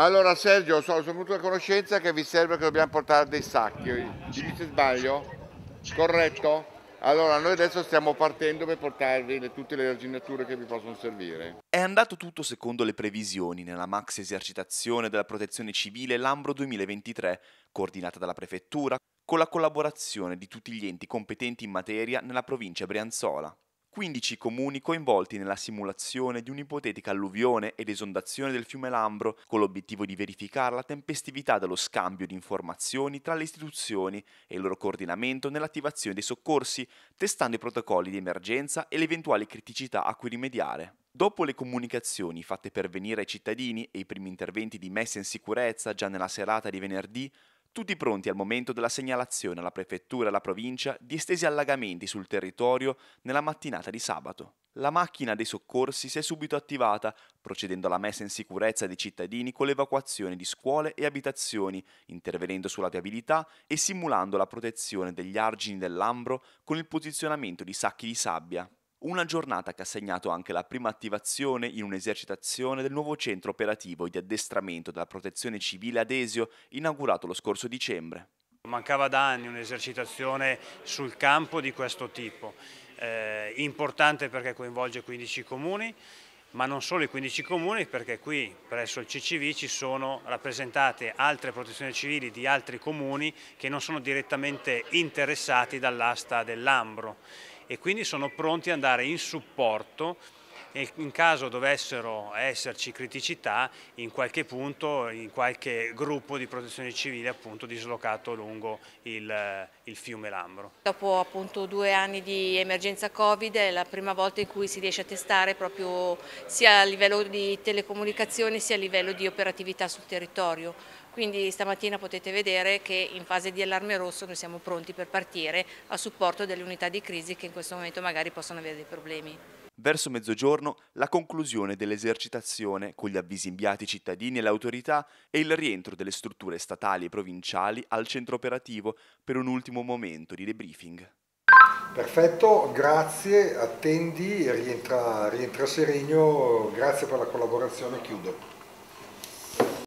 Allora Sergio, sono, sono venuto a conoscenza che vi serve che dobbiamo portare dei sacchi, dimmi se sbaglio, corretto? Allora noi adesso stiamo partendo per portarvi le, tutte le arginature che vi possono servire. È andato tutto secondo le previsioni nella max esercitazione della protezione civile Lambro 2023, coordinata dalla prefettura, con la collaborazione di tutti gli enti competenti in materia nella provincia brianzola. 15 comuni coinvolti nella simulazione di un'ipotetica alluvione ed esondazione del fiume Lambro, con l'obiettivo di verificare la tempestività dello scambio di informazioni tra le istituzioni e il loro coordinamento nell'attivazione dei soccorsi, testando i protocolli di emergenza e le eventuali criticità a cui rimediare. Dopo le comunicazioni fatte per venire ai cittadini e i primi interventi di messa in sicurezza già nella serata di venerdì, tutti pronti al momento della segnalazione alla prefettura e alla provincia di estesi allagamenti sul territorio nella mattinata di sabato. La macchina dei soccorsi si è subito attivata, procedendo alla messa in sicurezza dei cittadini con l'evacuazione di scuole e abitazioni, intervenendo sulla viabilità e simulando la protezione degli argini dell'ambro con il posizionamento di sacchi di sabbia una giornata che ha segnato anche la prima attivazione in un'esercitazione del nuovo centro operativo di addestramento della protezione civile ad Esio, inaugurato lo scorso dicembre. Mancava da anni un'esercitazione sul campo di questo tipo, eh, importante perché coinvolge 15 comuni, ma non solo i 15 comuni perché qui presso il CCV ci sono rappresentate altre protezioni civili di altri comuni che non sono direttamente interessati dall'asta dell'Ambro e quindi sono pronti ad andare in supporto e in caso dovessero esserci criticità in qualche punto, in qualche gruppo di protezione civile appunto dislocato lungo il, il fiume Lambro. Dopo appunto due anni di emergenza Covid è la prima volta in cui si riesce a testare proprio sia a livello di telecomunicazione sia a livello di operatività sul territorio. Quindi stamattina potete vedere che in fase di allarme rosso noi siamo pronti per partire a supporto delle unità di crisi che in questo momento magari possono avere dei problemi. Verso mezzogiorno la conclusione dell'esercitazione con gli avvisi inviati ai cittadini e alle autorità e il rientro delle strutture statali e provinciali al centro operativo per un ultimo momento di debriefing. Perfetto, grazie, attendi, rientra, rientra Serigno, grazie per la collaborazione, chiudo.